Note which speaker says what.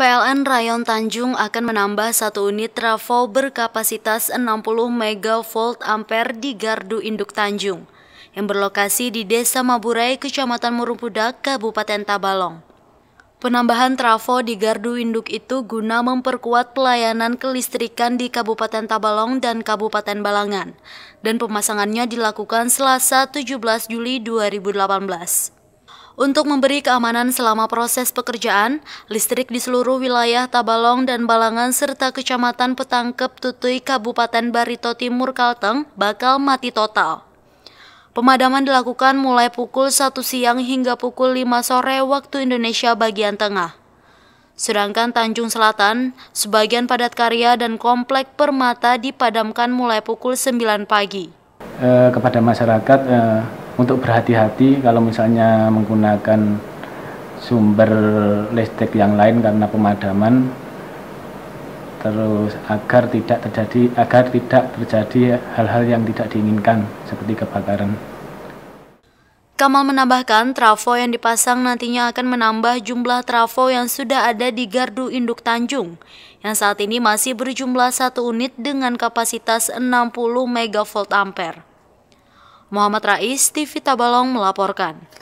Speaker 1: PLN Rayon Tanjung akan menambah satu unit trafo berkapasitas 60 MV
Speaker 2: ampere di gardu induk Tanjung yang berlokasi di Desa Maburai, Kecamatan Murumpudak, Kabupaten Tabalong. Penambahan trafo di gardu induk itu guna memperkuat pelayanan kelistrikan di Kabupaten Tabalong dan Kabupaten Balangan, dan pemasangannya dilakukan Selasa 17 Juli 2018. Untuk memberi keamanan selama proses pekerjaan, listrik di seluruh wilayah Tabalong dan Balangan serta Kecamatan Petangkep Tutui Kabupaten Barito Timur Kalteng bakal mati total. Pemadaman dilakukan mulai pukul 1 siang hingga pukul 5 sore waktu Indonesia bagian tengah. Sedangkan Tanjung Selatan, sebagian padat karya dan komplek permata dipadamkan mulai pukul 9 pagi.
Speaker 3: Eh, kepada masyarakat, eh, untuk berhati-hati kalau misalnya menggunakan sumber listrik yang lain karena pemadaman terus agar tidak terjadi agar tidak terjadi hal-hal yang tidak diinginkan seperti kebakaran.
Speaker 2: Kamal menambahkan trafo yang dipasang nantinya akan menambah jumlah trafo yang sudah ada di gardu induk Tanjung yang saat ini masih berjumlah satu unit dengan kapasitas 60
Speaker 1: megavolt ampere. Muhammad Rais, TV Tabalong melaporkan.